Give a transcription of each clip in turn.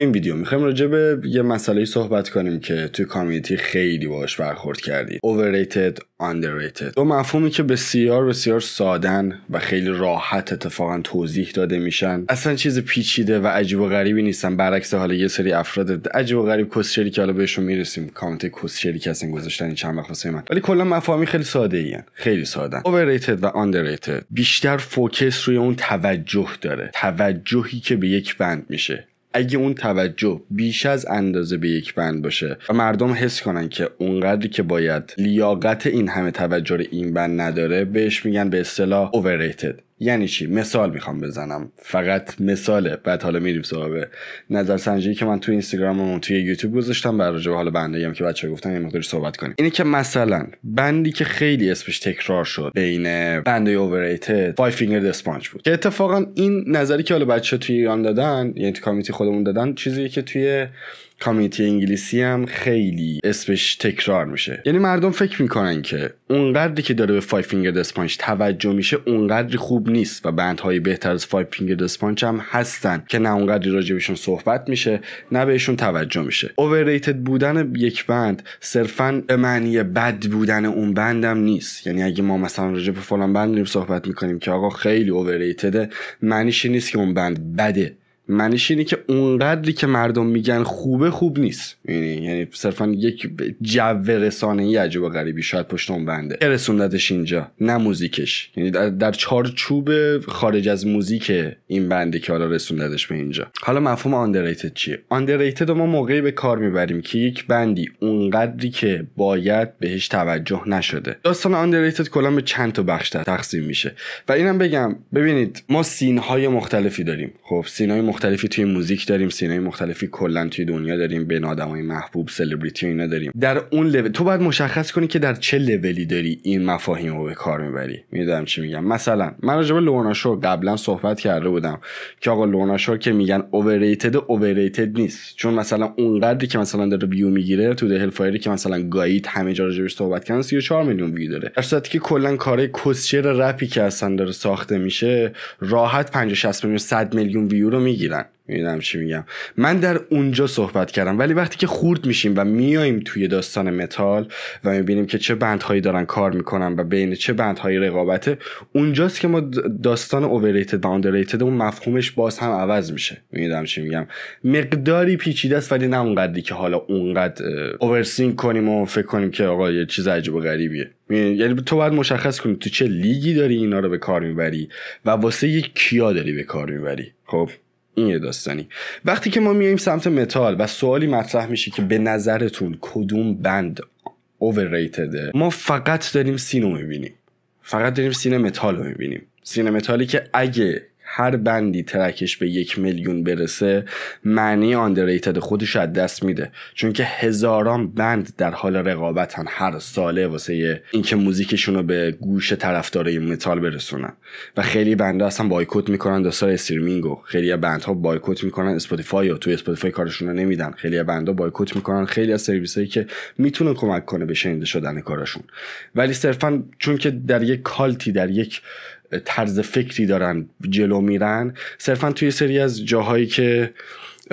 این ویدیو میخوایم راجع به یه مسئله صحبت کنیم که توی کامیونیتی خیلی باش برخورد کردید overrated underrated دو مفهومی که بسیار بسیار سادن و خیلی راحت اتفاقا توضیح داده میشن اصلا چیز پیچیده و عجیب و غریبی نیستن برعکس حالا یه سری افراد عجیب و غریب کسچری که حالا بهشون میرسیم کامنت کسچری که اصلا گذاشتن این چند وقت من ولی کلا مفاهیمی خیلی ساده این خیلی سادن overrated و underrated بیشتر فوکس روی اون توجه داره توجهی که به یک بند میشه اگه اون توجه بیش از اندازه به یک بند باشه و مردم حس کنن که اونقدری که باید لیاقت این همه توجه رو این بند نداره بهش میگن به اصطلاح overrated یعنی چی مثال میخوام بزنم فقط مثاله بعد حالا میریم سراغ سنجی که من تو اینستاگرام و توی یوتیوب گذاشتم برای راجع حالا بنده هم که بچه گفتن یه مقداری صحبت کنیم اینه که مثلا بندی که خیلی اسمش تکرار شد بین بنده اوورریتد فای فینگر اسپانج بود که اتفاقا این نظری که حالا بچه توی ایران دادن یعنی تو کامیتی خودمون دادن چیزی که توی کامیونیتی انگلیسی هم خیلی اسمش تکرار میشه یعنی مردم فکر میکنن که اون اونقدری که داره به فای فینگر توجه میشه اونقدری خوب نیست و بندهای بهتر از فایو فینگر دسپانج هم هستن که نه اونقدری بهشون صحبت میشه نه بهشون توجه میشه اوورریتد بودن یک بند صرفا به معنی بد بودن اون بندم نیست یعنی اگه ما مثلا راجع به فلان بند صحبت میکنیم که آقا خیلی اوورریتده معنیش نیست که اون بند بده معنیش اینه که اونقدری که مردم میگن خوبه خوب نیست یعنی یعنی صرفا یک جو رسانه ای عجب و غریبی شاید پشت اون بنده رسوندتش اینجا نه موزیکش یعنی در, در چارچوب خارج از موزیک این بنده که حالا رسوندتش به اینجا حالا مفهوم آندرریتد چیه آندرریتد ما موقعی به کار میبریم که یک بندی اونقدری که باید بهش توجه نشده داستان آندرریتد کلا به چند تا بخش تقسیم میشه و اینم بگم ببینید ما سین های مختلفی داریم خب سین های مختلفی توی موزیک داریم سینای مختلفی کلا توی دنیا داریم بین آدمای محبوب سلبریتی و اینا داریم در اون لول تو باید مشخص کنی که در چه لولی داری این مفاهیم رو به کار میبری میدونم چی میگم مثلا من راجع به لورنا شور قبلا صحبت کرده بودم که آقا لورنا شور که میگن اوورریتد اوورریتد نیست چون مثلا اونقدری که مثلا داره ویو میگیره تو دهل فایری که مثلا گایید همه جا راجعش صحبت کردن 34 میلیون ویو داره در صورتی که کلا کار کسچر رپی که اصلا داره ساخته میشه راحت 50 60 میلیون 100 میلیون ویو رو میگیره میگیرن میدونم چی میگم من در اونجا صحبت کردم ولی وقتی که خورد میشیم و میاییم توی داستان متال و میبینیم که چه بندهایی دارن کار میکنن و بین چه بندهایی رقابته اونجاست که ما داستان اوورریتد و اون مفهومش باز هم عوض میشه میدونم چی میگم مقداری پیچیده است ولی نه اونقدری که حالا اونقدر اوورسینگ کنیم و فکر کنیم که آقا یه چیز عجیب و غریبیه یعنی, یعنی تو باید مشخص کنی تو چه لیگی داری اینا رو به کار میبری و واسه یک کیا داری به کار میبری خب این یه داستانی وقتی که ما میایم سمت متال و سوالی مطرح میشه که به نظرتون کدوم بند اوورریتده ما فقط داریم سینو میبینیم فقط داریم سینه متال رو میبینیم سینه متالی که اگه هر بندی ترکش به یک میلیون برسه معنی آندرریتد خودش از دست میده چون که هزاران بند در حال رقابتن هر ساله واسه اینکه موزیکشون رو به گوش طرفدارای متال برسونن و خیلی بنده اصلا بایکوت میکنن دستار استریمینگو خیلی بندها بایکوت میکنن اسپاتیفای و توی اسپاتیفای کارشون رو نمیدن خیلی بندها بایکوت میکنن خیلی از هایی که میتونه کمک کنه به شنیده شدن کارشون ولی صرفا چون که در یک کالتی در یک طرز فکری دارن جلو میرن صرفا توی سری از جاهایی که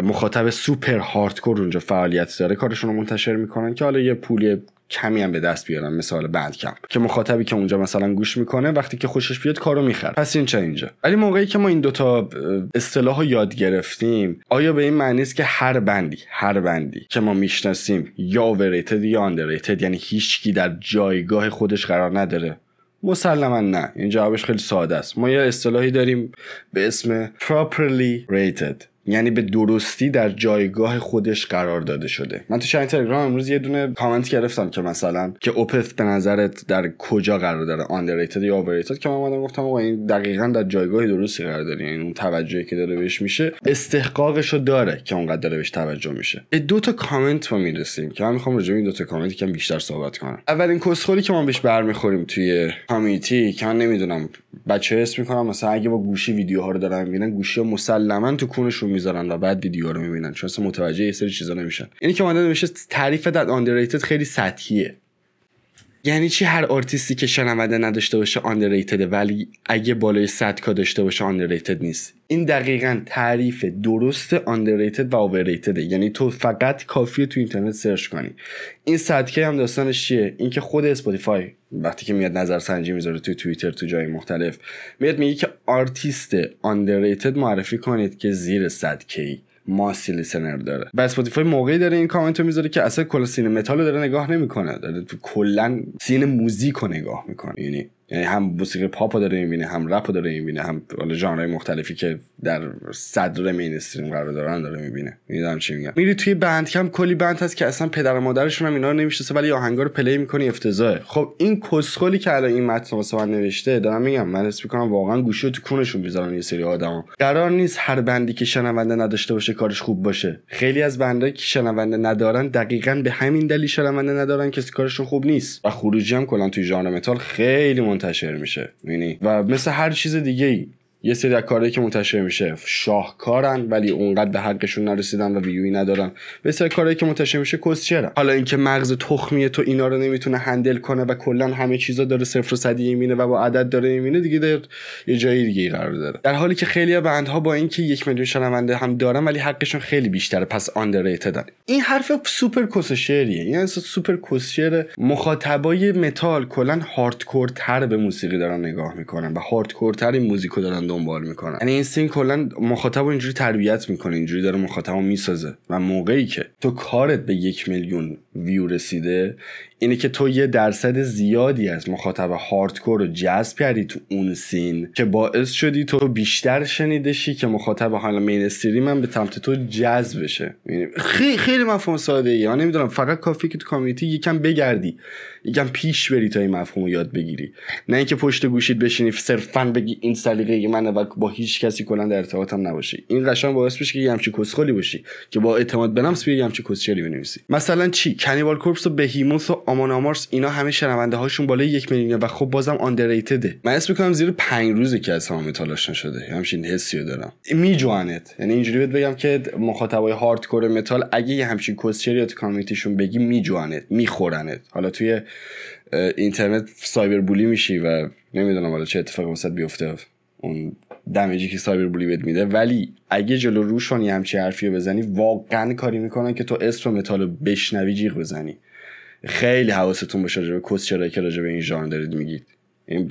مخاطب سوپر هاردکور اونجا فعالیت داره کارشون رو منتشر میکنن که حالا یه پولی کمی هم به دست بیارن مثال بند کم که مخاطبی که اونجا مثلا گوش میکنه وقتی که خوشش بیاد کارو میخره پس این چه اینجا ولی موقعی که ما این دوتا اصطلاح رو یاد گرفتیم آیا به این معنی است که هر بندی هر بندی که ما میشناسیم یا اوورریتد یا اندرریتد یعنی هیچکی در جایگاه خودش قرار نداره مسلما نه این جوابش خیلی ساده است ما یه اصطلاحی داریم به اسم properly rated یعنی به درستی در جایگاه خودش قرار داده شده من تو چند تلگرام امروز یه دونه کامنت گرفتم که مثلا که اوپف به نظرت در کجا قرار داره آندرریتد یا اوورریتد که من اومدم گفتم آقا این دقیقا در جایگاه درستی قرار داره یعنی اون توجهی که داره بهش میشه استحقاقش رو داره که اونقدر داره بهش توجه میشه به دو تا کامنت ما میرسیم که من میخوام راجع این دو تا کامنت کم بیشتر صحبت کنم اولین کسخلی که ما بهش برمیخوریم توی کامیتی که من نمیدونم بچه اسم میکنم مثلا اگه با گوشی ویدیوها رو دارن میبینن گوشی مسلما تو کونشون میذارن و بعد ویدیو رو میبینن چون اصلا متوجه یه سری چیزا نمیشن اینی که اومدن نوشته تعریف در آندرریتد خیلی سطحیه یعنی چی هر آرتیستی که شنونده نداشته باشه آندریتده ولی اگه بالای 100 کا داشته باشه آندرریتد نیست این دقیقا تعریف درست آندرریتد و اوورریتد یعنی تو فقط کافیه تو اینترنت سرچ کنی این 100 کی هم داستانش چیه اینکه خود اسپاتیفای وقتی که میاد نظر سنجی میذاره تو توییتر تو جای مختلف میاد میگه که آرتیست آندرریتد معرفی کنید که زیر 100 کی ماسیلی لیسنر داره و اسپاتیفای موقعی داره این کامنت رو میذاره که اصلا کلا سین متال رو داره نگاه نمیکنه داره کلا سین موزیک رو نگاه میکنه یعنی یعنی هم موسیقی پاپ رو داره میبینه هم رپ داره میبینه هم ژانرهای مختلفی که در صدر مینستریم قرار دارن داره میبینه میدونم چی میگم میری توی بند کم کلی بند هست که اصلا پدر و مادرشون هم اینا رو نمیشناسه ولی آهنگا رو پلی میکنی افتضاحه خب این کسخلی که الان این متن واسه من نوشته دارم میگم من حس میکنم واقعا گوشی تو کونشون میذارن یه سری آدما قرار نیست هر بندی که شنونده نداشته باشه کارش خوب باشه خیلی از بندایی که شنونده ندارن دقیقا به همین دلیل شنونده ندارن که کارشون خوب نیست و خروجی هم کلا توی ژانر متال خیلی منتشر میشه یعنی. و مثل هر چیز دیگه ای یه سری از کارهایی که منتشر میشه شاهکارن ولی اونقدر به حقشون نرسیدن و ویوی ندارن به سری کارهایی که منتشر میشه کسچرن حالا اینکه مغز تخمی تو اینا رو نمیتونه هندل کنه و کلا همه چیزا داره صفر و صدی میینه و با عدد داره میینه دیگه در یه جایی دیگه قرار داره در حالی که خیلی بندها با اینکه یک میلیون شنونده هم دارن ولی حقشون خیلی بیشتره پس آندرریتدن این حرف سوپر کسچریه این یعنی اصلا سوپر کسچر مخاطبای متال کلا هاردکورتر به موسیقی دارن نگاه میکنن و هاردکورتر این موزیکو دارن دنبال میکنن یعنی این سین کلا مخاطب اینجوری تربیت میکنه اینجوری داره مخاطب میسازه و موقعی که تو کارت به یک میلیون ویو رسیده اینه که تو یه درصد زیادی از مخاطب هاردکور رو جذب کردی تو اون سین که باعث شدی تو بیشتر شنیده شی که مخاطب حالا مینستریم هم به سمت تو جذب بشه یعنی خیلی خیلی مفهوم ساده ای نمیدونم فقط کافی که تو کامیونیتی یکم بگردی یکم پیش بری تا این مفهوم یاد بگیری نه اینکه پشت گوشید بشینی صرفا بگی این سلیقه من و با هیچ کسی کلا در ارتباطم نباشی این قشنگ باعث میشه که یه همچی کسخلی باشی که با اعتماد به نفس یه همچی کسچلی بنویسی مثلا چی کنیبال کورپس و بهیموس و آمان آمارس اینا همه شنونده هاشون بالای یک میلیونه و خب بازم آندرریتد من اسم میکنم زیر پنج روزه که از متال آشنا شده همچین حسی رو دارم جوانت یعنی اینجوری بهت بگم که مخاطبای هاردکور متال اگه یه همچین کوسچری تو کامیونیتیشون بگی میجونت میخورنت حالا توی اینترنت سایبر بولی میشی و نمیدونم حالا چه اتفاقی واسات بیفته اون دمیجی که سایبر بولی میده ولی اگه جلو روشونی همچی حرفی رو بزنی واقعا کاری میکنن که تو اسم و متال بشنوی جیغ بزنی خیلی حواستون باشه راجبه کس چرا که راجبه این ژانر دارید میگید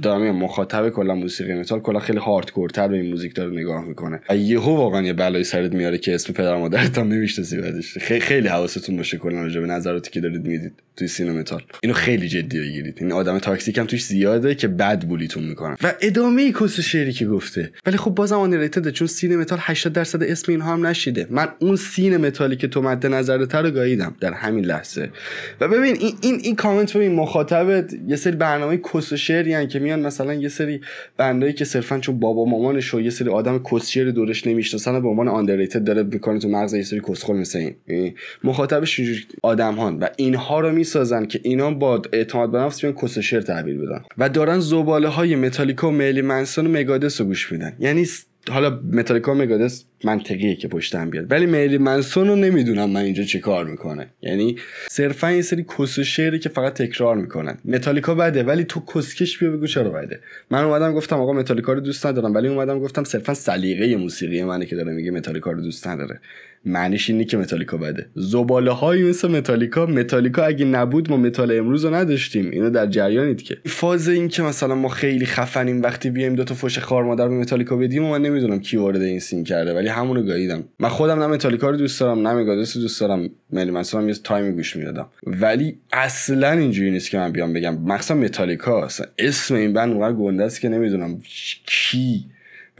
دارم میگم مخاطب کلا موسیقی متال کلا خیلی هاردکورتر به این موزیک داره نگاه میکنه یهو واقعا یه بلایی سرت میاره که اسم پدر مادرت هم نمیشناسی بعدش خیلی خیلی حواستون باشه کلا راجع به نظراتی که دارید میدید توی سینما متال اینو خیلی جدی بگیرید این آدم تاکسیک هم توش زیاده که بد بولیتون میکنه و ادامه کوس شعری که گفته ولی خب بازم اون ریتد چون سینما متال 80 درصد اسم اینها هم نشیده من اون سینما متالی که تو مد نظرت رو گاییدم در همین لحظه و ببین این این, این کامنت ببین مخاطبت یه سری برنامه کوس شعری که میان مثلا یه سری بندایی که صرفا چون بابا مامانش یه سری آدم کسشر دورش نمیشناسن به عنوان آندرریتد داره میکنه تو مغز یه سری کسخل مثل این یعنی مخاطبش اینجوری آدم هان و اینها رو میسازن که اینا با اعتماد به نفس بیان تحویل تعبیر بدن و دارن زباله های متالیکا و میلی منسون و مگادس رو گوش میدن یعنی حالا متالیکا و مگادس منطقیه که پشتم بیاد ولی مری منسون رو نمیدونم من اینجا چه کار میکنه یعنی صرفا یه سری کس و شعری که فقط تکرار میکنن متالیکا بده ولی تو کسکش بیا بگو چرا بده من اومدم گفتم آقا متالیکا رو دوست ندارم ولی اومدم گفتم صرفا سلیقه موسیقی منه که داره میگه متالیکا رو دوست نداره معنیش اینه که متالیکا بده زباله های مثل متالیکا متالیکا اگه نبود ما متال امروز رو نداشتیم اینو در جریانید که فاز این که مثلا ما خیلی خفنیم وقتی بیایم دو تا فوش خار به متالیکا بدیم من نمیدونم کی وارد این سین کرده ولی همونو گاییدم من خودم نه متالیکا رو دوست دارم نه مگادس رو دوست دارم ملی یه تایمی گوش میدادم ولی اصلا اینجوری نیست که من بیام بگم مخصوصا متالیکا اصلا اسم این بند اونقدر گنده است که نمیدونم کی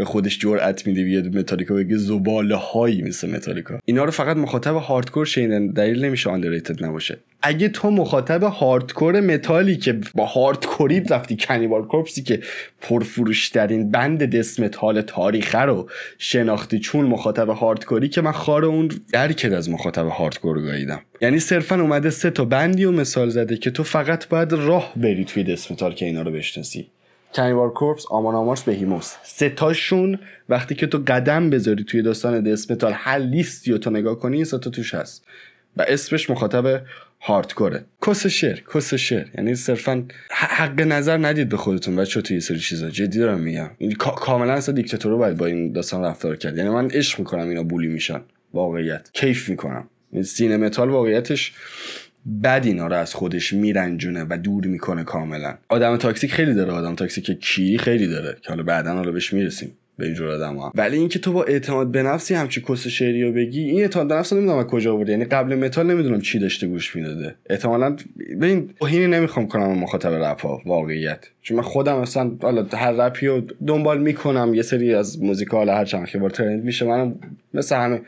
به خودش جرأت میده بیاد متالیکا بگه زباله هایی مثل متالیکا اینا رو فقط مخاطب هاردکور شنیدن دلیل نمیشه آندرریتد نباشه اگه تو مخاطب هاردکور متالی که با هاردکوری رفتی کنیبال کورپسی که پرفروشترین بند دستمتال متال تاریخ رو شناختی چون مخاطب هاردکوری که من خار اون درکت از مخاطب هاردکور گاییدم یعنی صرفا اومده سه تا بندی و مثال زده که تو فقط باید راه بری توی دست متال که اینا رو بشناسی کنیوار کورپس آمان آمارس هیموس. ستاشون وقتی که تو قدم بذاری توی داستان دس متال هر لیستی رو تو نگاه کنی این ستا توش هست و اسمش مخاطب هاردکوره کس شعر کس شعر یعنی صرفا حق نظر ندید به خودتون و تو یه سری چیزا جدی دارم میگم این کاملا اصلا دیکتاتور باید با این داستان رفتار کرد یعنی من عشق میکنم اینا بولی میشن واقعیت کیف میکنم این سینه متال واقعیتش بد اینا رو از خودش میرنجونه و دور میکنه کاملا آدم تاکسیک خیلی داره آدم تاکسیک کیری خیلی داره که حالا بعدا حالا بهش میرسیم به اینجور ولی اینکه تو با اعتماد به نفسی همچی کس شعری رو بگی این اعتماد به نفس نمیدونم کجا بوده یعنی قبل متال نمیدونم چی داشته گوش میداده احتمالاً ببین توهینی نمیخوام کنم مخاطب رپ ها واقعیت چون من خودم اصلا حالا هر رپی رو دنبال میکنم یه سری از موزیک حالا هر چند بار ترند میشه منم مثل همه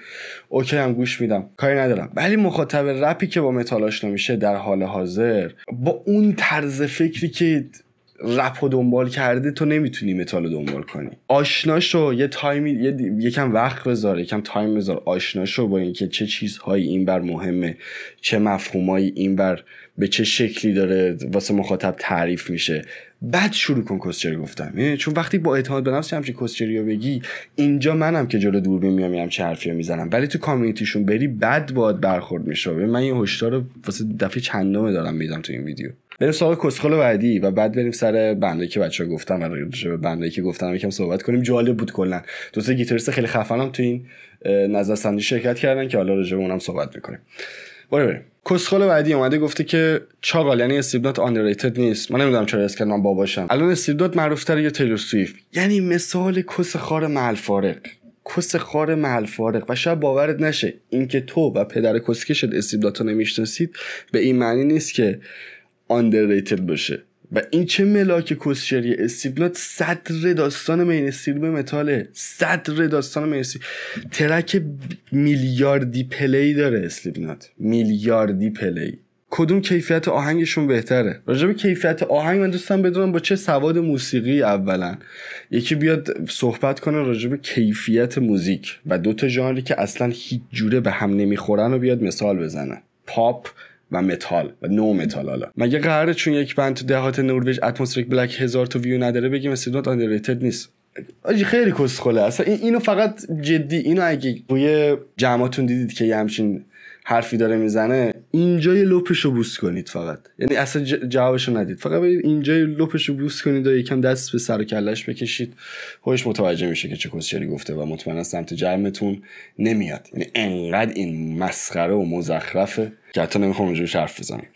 اوکی هم گوش میدم کاری ندارم ولی مخاطب رپی که با متال آشنا میشه در حال حاضر با اون طرز فکری که رپ و دنبال کرده تو نمیتونی متال رو دنبال کنی شو یه تایمی یه کم یکم وقت بذار یکم تایم بذار شو با اینکه چه چیزهایی این بر مهمه چه مفهومایی این بر به چه شکلی داره واسه مخاطب تعریف میشه بعد شروع کن کسچری گفتم یعنی چون وقتی با اعتماد به نفس همچین کسچری رو بگی اینجا منم که جلو دور میام میام چه حرفی میزنم ولی تو کامیونیتیشون بری بد باد برخورد میشه من این هشدار واسه دفعه چندمه دارم میدم تو این ویدیو بریم سراغ کسخل بعدی و بعد بریم سر بنده که بچه ها گفتم و بنده که گفتم یکم صحبت کنیم جالب بود کلا دو تا گیتاریست خیلی خفنم تو این سنجی شرکت کردن که حالا راجع اونم صحبت میکنیم بریم بریم کسخل بعدی اومده گفته که چاقال یعنی استیبدات آندرریتد نیست من نمیدونم چرا اسکن من باباشم الان استیبدات معروفتر یا تیلور سویف یعنی مثال کس خار محل کس خار محل فارق و شاید باورت نشه اینکه تو و پدر کسکشت استیبدات رو به این معنی نیست که ریتل باشه و این چه ملاک کسچری استیبلات صدر داستان به متاله صدر داستان مینستریم ترک میلیاردی پلی داره استیبلات میلیاردی پلی کدوم کیفیت آهنگشون بهتره راجب کیفیت آهنگ من دوستم بدونم با چه سواد موسیقی اولا یکی بیاد صحبت کنه راجب کیفیت موزیک و دوتا تا ژانری که اصلا هیچ جوره به هم نمیخورن و بیاد مثال بزنه پاپ و متال و نو متال حالا مگه قراره چون یک بند تو دهات نروژ اتمسفریک بلک هزار تو ویو نداره بگیم استودنت آندرریتد نیست آجی خیلی کسخله اصلا اینو فقط جدی اینو اگه روی جمعاتون دیدید که یه همچین حرفی داره میزنه اینجای لپشو بوس کنید فقط یعنی اصلا جوابشو ندید فقط برید اینجای لپشو بوس کنید و یکم دست به سر و کلش بکشید خودش متوجه میشه که چه کسچری گفته و مطمئنا سمت جرمتون نمیاد یعنی انقدر این مسخره و مزخرفه که حتی نمیخوام اونجوری حرف بزنم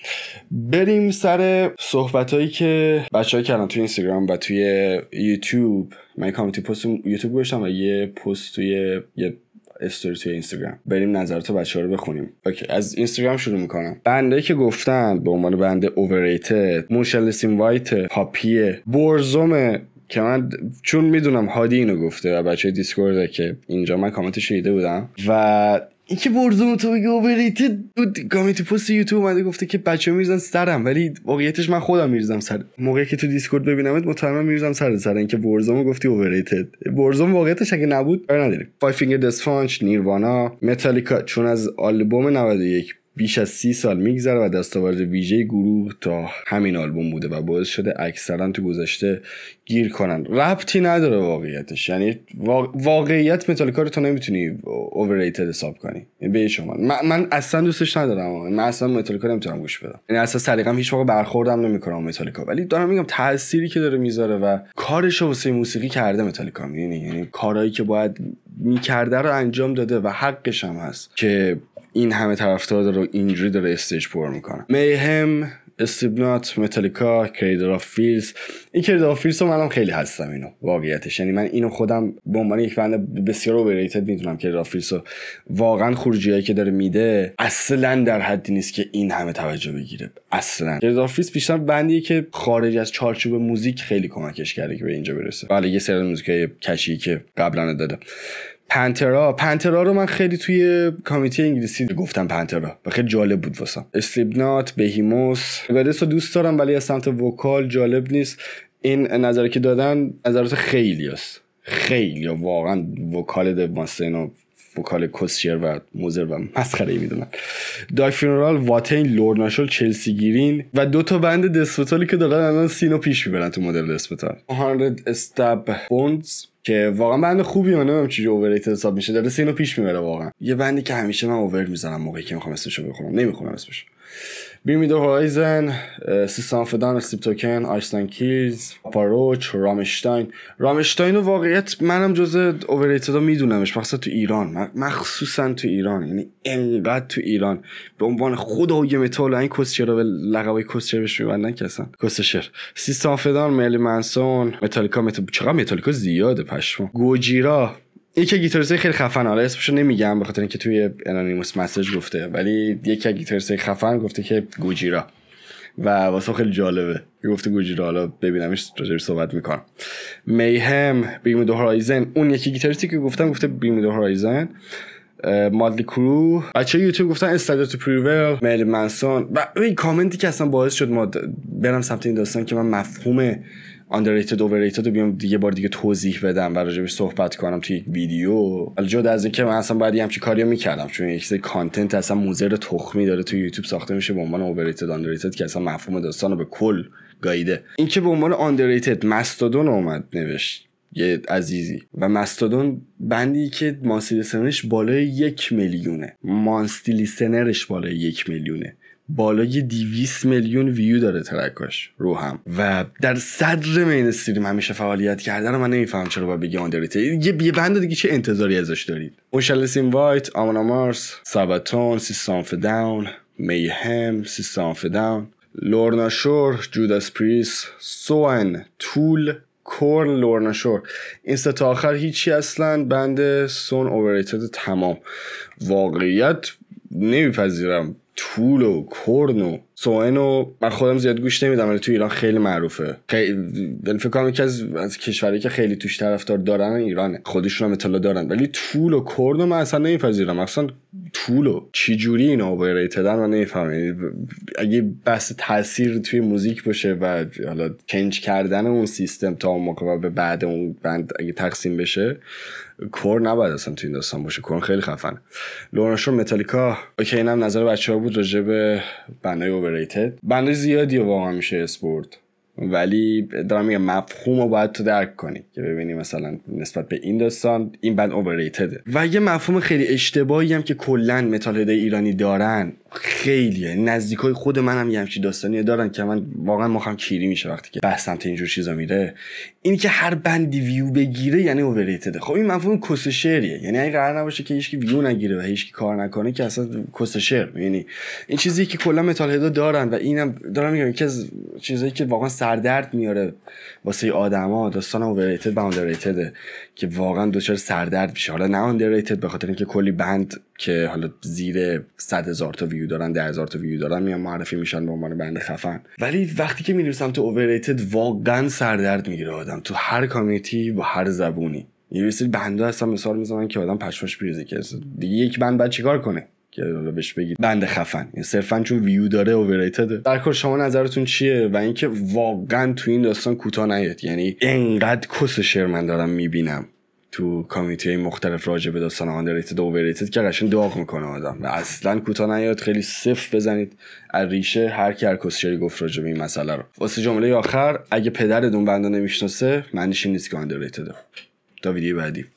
بریم سر صحبت که بچه که الان توی اینستاگرام و توی یوتیوب من کامنتی پست یوتیوب گذاشتم و یه پست توی یه استوری توی اینستاگرام بریم نظرات ها رو بخونیم اوکی از اینستاگرام شروع میکنم بنده که گفتن به عنوان بنده اوورریتد موشلسین وایت پاپیه برزوم که من چون میدونم هادی اینو گفته و بچه دیسکورده که اینجا من کامنتش دیده بودم و اینکه برزون تو بگی اووریتد بود گامی تو پست یوتیوب اومده گفته که بچه میرزن سرم ولی واقعیتش من خودم میرزم سر موقعی که تو دیسکورد ببینمت مطمئنا میرزم سر سر اینکه برزون گفتی اووریتد برزون واقعیتش اگه نبود کار نداریم فایو فینگر دسفانچ نیروانا متالیکا چون از آلبوم 91 بیش از سی سال میگذره و دستاورد ویژه گروه تا همین آلبوم بوده و باعث شده اکثرا تو گذشته گیر کنن ربطی نداره واقعیتش یعنی واقعیت متالیکا رو تو نمیتونی اوورریتد حساب کنی یعنی به شما من, من اصلا دوستش ندارم من اصلا متالیکا نمیتونم گوش بدم یعنی اصلا سلیقم هیچ برخوردم نمیکنم متالیکا ولی دارم میگم تأثیری که داره میذاره و کارش واسه موسیقی کرده متالیکا یعنی یعنی کارهایی که باید میکرده رو انجام داده و حقش هم هست که این همه طرفدار داره اینجوری داره استیج پر میکنه میهم استیبنات متالیکا کریدر آف فیلز این کریدر آف فیلز رو منم خیلی هستم اینو واقعیتش یعنی من اینو خودم به عنوان یک بند بسیار اوبریتد میدونم کریدر آف فیلز رو واقعا هایی که داره میده اصلا در حدی نیست که این همه توجه بگیره اصلا کریدر آف فیلز بیشتر بندیه که خارج از چارچوب موزیک خیلی کمکش کرده که به اینجا برسه بله یه سری موزیکای کشی که قبلا داده پنترا پنترا رو من خیلی توی کامیتی انگلیسی گفتم پنترا و خیلی جالب بود واسم استریبنات بهیموس گادس رو دوست دارم ولی از سمت وکال جالب نیست این نظری که دادن نظرات خیلی هست. خیلی واقعا وکال دوانستین و وکال کسشیر و موزر و مسخره ای میدونن دای فینرال واتین لورناشل چلسی گیرین و دو تا بند دسپتالی که دارن الان سینو پیش میبرن تو مدل دسپتال 100 استاب بونز که واقعا بند خوبی و نمیدونم چجوری اووریت حساب میشه داره سینو پیش میبره واقعا یه بندی که همیشه من اوور میزنم موقعی که میخوام اسمشو بخونم نمیخونم اسمشو بیمیدو هورایزن سیستم فدان، اسلیپ توکن، آیسلند کیلز، پاروچ، رامشتاین رامشتاین رو واقعیت منم جز اووریتد میدونمش مخصوصا تو ایران مخصوصا تو ایران یعنی انقدر تو ایران به عنوان خود های متال این رو به لقبای کسچر بهش میبندن کسان سی سیستم فدان، ملی منسون، متالیکا چقدر متالیکا زیاده پشما گوجیرا یکی گیتاریست خیلی خفن حالا اسمشو نمیگم به خاطر اینکه توی انانیموس مسج گفته ولی یکی گیتاریست خفن گفته که گوجیرا و واسه خیلی جالبه گفته گوجیرا حالا ببینمش راجبش صحبت میکنم میهم بیم دو هورایزن اون یکی گیتاریستی که گفتم گفته بیم دو هورایزن مادلی کرو بچه یوتیوب گفتن استادر تو پریویل میل منسون و این کامنتی که اصلا باعث شد ما برم سمت این داستان که من مفهوم underrated overrated رو بیام دیگه بار دیگه توضیح بدم و راجبش صحبت کنم توی یک ویدیو جد از اینکه من اصلا بعد همچی کاری میکردم چون یک سری کانتنت اصلا موزر تخمی داره توی یوتیوب ساخته میشه به عنوان overrated underrated که اصلا مفهوم داستان رو به کل گایده. این که به عنوان underrated مستادون اومد نوشت یه عزیزی و مستادون بندی که مانستی بالای یک میلیونه مانستی بالای یک میلیونه بالای 200 میلیون ویو داره ترکاش رو هم و در صدر مینستریم همیشه فعالیت کردن و من نمیفهم چرا باید بگی آندرریت یه یه بند دیگه چه انتظاری ازش دارید اوشلس وایت آمانا مارس ساباتون سیستم داون میهم سیستم داون لورنا شور جوداس پریس سوان تول کورن لورنا شور این تا آخر هیچی اصلا بند سون اووریتد تمام واقعیت نمیپذیرم طول و کرن و سوئن و من خودم زیاد گوش نمیدم ولی تو ایران خیلی معروفه خیلی فکر کنم یکی از, از کشوری که خیلی توش طرفدار دارن ایرانه خودشون هم اطلاع دارن ولی طول و کرن من اصلا نمیپذیرم اصلا پولو و چی جوری اینا اوورریتدن من نمیفهمم یعنی اگه بس تاثیر توی موزیک باشه و حالا چنج کردن اون سیستم تا اون موقع به بعد اون بند اگه تقسیم بشه کور نباید اصلا توی این داستان باشه کور خیلی خفن لورنشور متالیکا اوکی اینم نظر بچه ها بود راجع به بندای اوورریتد بندای زیادی واقعا میشه اسپورت ولی دارم میگم مفهوم رو باید تو درک کنی که ببینی مثلا نسبت به این داستان این بند اوورریتده و یه مفهوم خیلی اشتباهی هم که کلا متال ایرانی دارن خیلی نزدیکای خود منم هم یه همچین داستانی دارن که من واقعا مخم کیری میشه وقتی که بحث سمت اینجور چیزا میره این که هر بندی ویو بگیره یعنی اوورریتده خب این مفهوم کس یعنی اگه قرار نباشه که هیچکی ویو نگیره و هیچکی کار نکنه که اصلا کس یعنی این چیزی که کلا متال دارن و اینم دارم میگم یکی از چیزایی که واقعا سردرد میاره واسه آدما داستان اوورریتد و که واقعا دوچار سردرد میشه حالا نه آندرریتد به خاطر اینکه کلی بند که حالا زیر 100 هزار تا ویو دارن 10 هزار تا ویو دارن میان معرفی میشن به عنوان بند خفن ولی وقتی که میرسم تو اوورریتد واقعا سردرد میگیره آدم تو هر کامیتی و هر زبونی یه بند بنده هستن مثال میزنن که آدم پشمش بریزه که دیگه یک بند بعد چیکار کنه که بهش بگید بند خفن یعنی صرفا چون ویو داره اوورریتد در کل شما نظرتون چیه و اینکه واقعا تو این داستان کوتاه نیاد یعنی انقدر کس شعر من دارم میبینم تو کامیتی مختلف راجع به داستان آندرریتد و اوورریتد که قشنگ داغ میکنه آدم و اصلا کوتاه نیاد خیلی صف بزنید از ریشه هر کی هر گفت راجع به این مسئله رو واسه جمله آخر اگه پدر بنده نمیشناسه معنیش این نیست که دو تا ویدیو بعدی